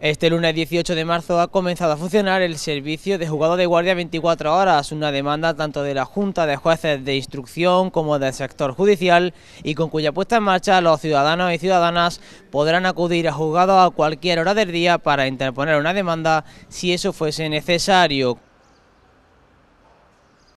Este lunes 18 de marzo ha comenzado a funcionar el servicio de juzgado de guardia 24 horas, una demanda tanto de la Junta de Jueces de Instrucción como del sector judicial y con cuya puesta en marcha los ciudadanos y ciudadanas podrán acudir a juzgado a cualquier hora del día para interponer una demanda si eso fuese necesario.